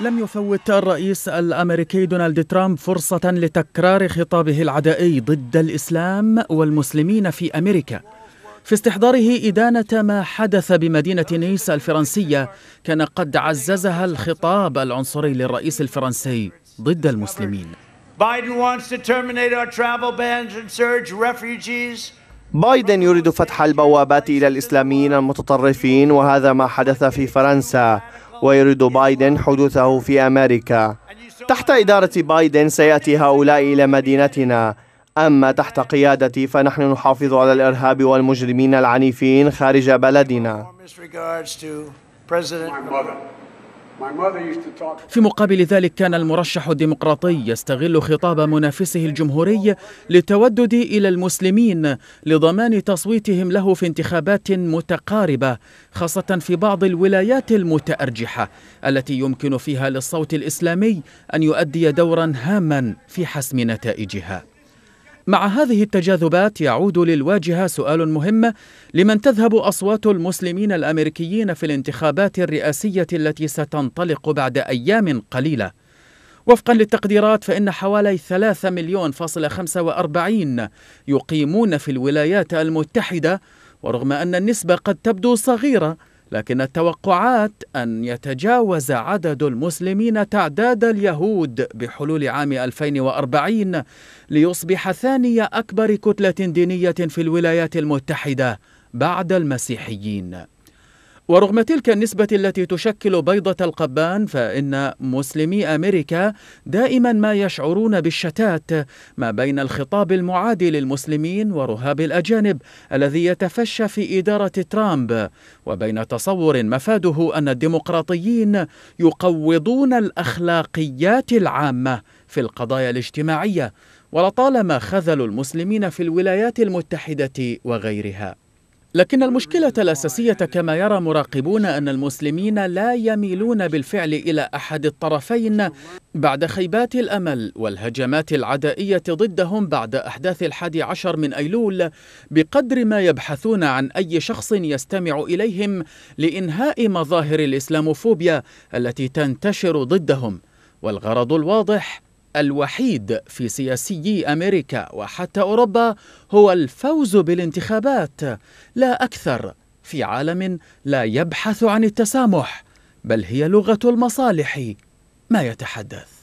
لم يفوت الرئيس الامريكي دونالد ترامب فرصه لتكرار خطابه العدائي ضد الاسلام والمسلمين في امريكا في استحضاره إدانة ما حدث بمدينة نيس الفرنسية كان قد عززها الخطاب العنصري للرئيس الفرنسي ضد المسلمين بايدن يريد فتح البوابات إلى الإسلاميين المتطرفين وهذا ما حدث في فرنسا ويريد بايدن حدوثه في أمريكا تحت إدارة بايدن سيأتي هؤلاء إلى مدينتنا أما تحت قيادتي فنحن نحافظ على الإرهاب والمجرمين العنيفين خارج بلدنا في مقابل ذلك كان المرشح الديمقراطي يستغل خطاب منافسه الجمهوري للتودد إلى المسلمين لضمان تصويتهم له في انتخابات متقاربة خاصة في بعض الولايات المتأرجحة التي يمكن فيها للصوت الإسلامي أن يؤدي دورا هاما في حسم نتائجها مع هذه التجاذبات يعود للواجهة سؤال مهم لمن تذهب أصوات المسلمين الأمريكيين في الانتخابات الرئاسية التي ستنطلق بعد أيام قليلة وفقا للتقديرات فإن حوالي 3 مليون فاصل 45 يقيمون في الولايات المتحدة ورغم أن النسبة قد تبدو صغيرة لكن التوقعات أن يتجاوز عدد المسلمين تعداد اليهود بحلول عام 2040 ليصبح ثاني أكبر كتلة دينية في الولايات المتحدة بعد المسيحيين ورغم تلك النسبة التي تشكل بيضة القبان فإن مسلمي أمريكا دائما ما يشعرون بالشتات ما بين الخطاب المعادي للمسلمين ورهاب الأجانب الذي يتفشى في إدارة ترامب وبين تصور مفاده أن الديمقراطيين يقوضون الأخلاقيات العامة في القضايا الاجتماعية ولطالما خذلوا المسلمين في الولايات المتحدة وغيرها لكن المشكلة الأساسية كما يرى مراقبون أن المسلمين لا يميلون بالفعل إلى أحد الطرفين بعد خيبات الأمل والهجمات العدائية ضدهم بعد أحداث الحادي عشر من أيلول بقدر ما يبحثون عن أي شخص يستمع إليهم لإنهاء مظاهر الإسلاموفوبيا التي تنتشر ضدهم والغرض الواضح الوحيد في سياسي امريكا وحتى اوروبا هو الفوز بالانتخابات لا اكثر في عالم لا يبحث عن التسامح بل هي لغه المصالح ما يتحدث